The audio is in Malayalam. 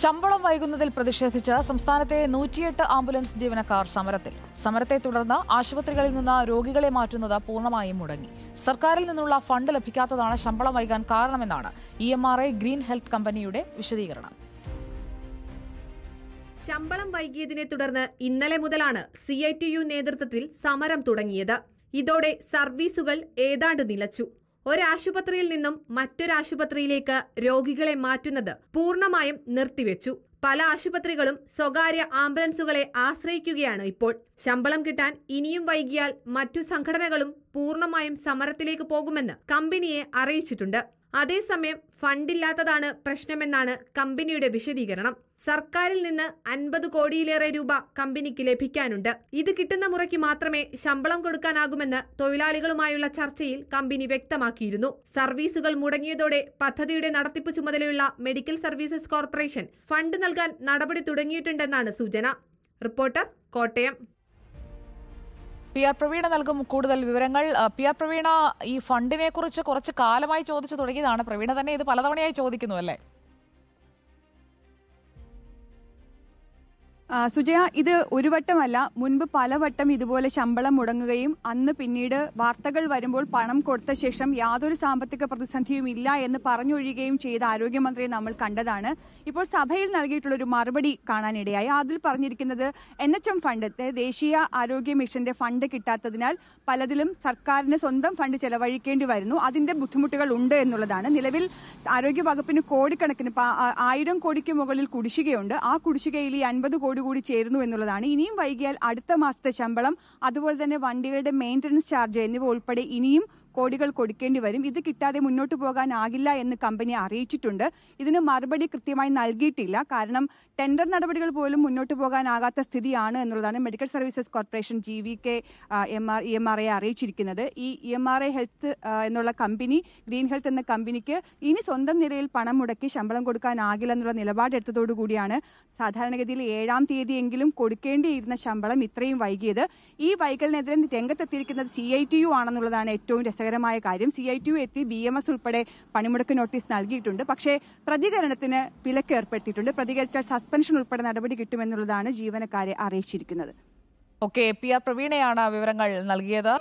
ശമ്പളം വൈകുന്നതിൽ പ്രതിഷേധിച്ച് സംസ്ഥാനത്തെ നൂറ്റിയെട്ട് ആംബുലൻസ് ജീവനക്കാർ സമരത്തിൽ സമരത്തെ തുടർന്ന് ആശുപത്രികളിൽ നിന്ന് രോഗികളെ മാറ്റുന്നത് പൂർണ്ണമായും മുടങ്ങി സർക്കാരിൽ നിന്നുള്ള ഫണ്ട് ലഭിക്കാത്തതാണ് ശമ്പളം വൈകാൻ കാരണമെന്നാണ് E M R I green health കമ്പനിയുടെ വിശദീകരണം ശമ്പളം വൈകിയതിനെ തുടർന്ന് ഇന്നലെ മുതലാണ് സി ഐ ടി യു നേതൃത്വത്തിൽ സമരം തുടങ്ങിയത് ഇതോടെ സർവീസുകൾ ഏതാണ്ട് നിലച്ചു ഒരാശുപത്രിയിൽ നിന്നും മറ്റൊരാശുപത്രിയിലേക്ക് രോഗികളെ മാറ്റുന്നത് പൂർണ്ണമായും നിർത്തിവെച്ചു പല ആശുപത്രികളും സ്വകാര്യ ആംബുലൻസുകളെ ആശ്രയിക്കുകയാണ് ഇപ്പോൾ ശമ്പളം കിട്ടാൻ ഇനിയും വൈകിയാൽ മറ്റു സംഘടനകളും പൂർണ്ണമായും സമരത്തിലേക്ക് പോകുമെന്ന് കമ്പനിയെ അറിയിച്ചിട്ടുണ്ട് അതേസമയം ഫണ്ടില്ലാത്തതാണ് പ്രശ്നമെന്നാണ് കമ്പനിയുടെ വിശദീകരണം സർക്കാരിൽ നിന്ന് അൻപത് കോടിയിലേറെ രൂപ കമ്പനിക്ക് ലഭിക്കാനുണ്ട് ഇത് കിട്ടുന്ന മുറയ്ക്ക് മാത്രമേ ശമ്പളം കൊടുക്കാനാകുമെന്ന് തൊഴിലാളികളുമായുള്ള ചർച്ചയിൽ കമ്പനി വ്യക്തമാക്കിയിരുന്നു സർവീസുകൾ മുടങ്ങിയതോടെ പദ്ധതിയുടെ നടത്തിപ്പ് ചുമതലയുള്ള മെഡിക്കൽ സർവീസസ് കോർപ്പറേഷൻ ഫണ്ട് നൽകാൻ നടപടി തുടങ്ങിയിട്ടുണ്ടെന്നാണ് സൂചന reporter Kottayam P R Praveena നൽകും കൂടുതൽ വിവരങ്ങൾ പി ആർ പ്രവീണ ഈ ഫണ്ടിനെ കുറിച്ച് കുറച്ച് കാലമായി ചോദിച്ചു തുടങ്ങിയതാണ് പ്രവീണ തന്നെ ഇത് പലതവണയായി ചോദിക്കുന്നു അല്ലേ സുജയ ഇത് ഒരു വട്ടമല്ല മുൻപ് പലവട്ടം ഇതുപോലെ ശമ്പളം മുടങ്ങുകയും അന്ന് പിന്നീട് വാർത്തകൾ വരുമ്പോൾ പണം കൊടുത്ത ശേഷം യാതൊരു സാമ്പത്തിക പ്രതിസന്ധിയും ഇല്ല എന്ന് പറഞ്ഞൊഴിയുകയും ചെയ്ത ആരോഗ്യമന്ത്രിയെ നമ്മൾ കണ്ടതാണ് ഇപ്പോൾ സഭയിൽ നൽകിയിട്ടുള്ള ഒരു മറുപടി കാണാനിടയായി അതിൽ പറഞ്ഞിരിക്കുന്നത് എൻ എച്ച് എം ഫണ്ട് ദേശീയ ആരോഗ്യ മിഷന്റെ ഫണ്ട് കിട്ടാത്തതിനാൽ പലതിലും സർക്കാരിന് സ്വന്തം ഫണ്ട് ചെലവഴിക്കേണ്ടി വരുന്നു അതിന്റെ ബുദ്ധിമുട്ടുകൾ ഉണ്ട് എന്നുള്ളതാണ് നിലവിൽ ആരോഗ്യ വകുപ്പിന് കോടിക്കണക്കിന് ആയിരം കോടിക്ക് മുകളിൽ കുടിശ്ശികയുണ്ട് ആ കുടിശ്ശികയിൽ ഈ അൻപത് കോടി കൂടി ചേരുന്നു എന്നുള്ളതാണ് ഇനിയും വൈകിയാൽ അടുത്ത മാസത്തെ ശമ്പളം അതുപോലെ തന്നെ വണ്ടികളുടെ മെയിൻ്റനൻസ് ചാർജ് എന്നിവ ഉൾപ്പെടെ ഇനിയും കോടികൾ കൊടുക്കേണ്ടി വരും ഇത് കിട്ടാതെ മുന്നോട്ട് പോകാനാകില്ല എന്ന് കമ്പനി അറിയിച്ചിട്ടുണ്ട് ഇതിന് മറുപടി കൃത്യമായി നൽകിയിട്ടില്ല കാരണം ടെൻഡർ നടപടികൾ പോലും മുന്നോട്ട് പോകാനാകാത്ത സ്ഥിതിയാണ് എന്നുള്ളതാണ് medical services corporation G V K M R E M R അറിയിച്ചിരിക്കുന്നത് ഈ ഇ എം ആർ ഹെൽത്ത് എന്നുള്ള കമ്പനി ഗ്രീൻ ഹെൽത്ത് എന്ന കമ്പനിക്ക് ഇനി സ്വന്തം നിലയിൽ പണം മുടക്കി ശമ്പളം കൊടുക്കാനാകില്ല എന്നുള്ള നിലപാടെടുത്തതോടുകൂടിയാണ് സാധാരണഗതിയിൽ ഏഴാം തീയതിയെങ്കിലും കൊടുക്കേണ്ടിയിരുന്ന ശമ്പളം ഇത്രയും വൈകിയത് ഈ വൈകലിനെതിരെ രംഗത്തെത്തിയിരിക്കുന്നത് സി ഐ ടി യു ആണെന്നുള്ളതാണ് ഏറ്റവും രസകരം രസകരമായ കാര്യം സി ഐ ടിയു എത്തി ബി എം എസ് ഉൾപ്പെടെ പണിമുടക്ക് നോട്ടീസ് നൽകിയിട്ടുണ്ട് പക്ഷേ പ്രതികരണത്തിന് വിലക്ക് ഏർപ്പെടുത്തിയിട്ടുണ്ട് പ്രതികരിച്ചാൽ സസ്പെൻഷൻ ഉൾപ്പെടെ നടപടി കിട്ടുമെന്നുള്ളതാണ് ജീവനക്കാരെ അറിയിച്ചിരിക്കുന്നത് ഓക്കെ പി ആർ പ്രവീണയാണ് വിവരങ്ങൾ നൽകിയത്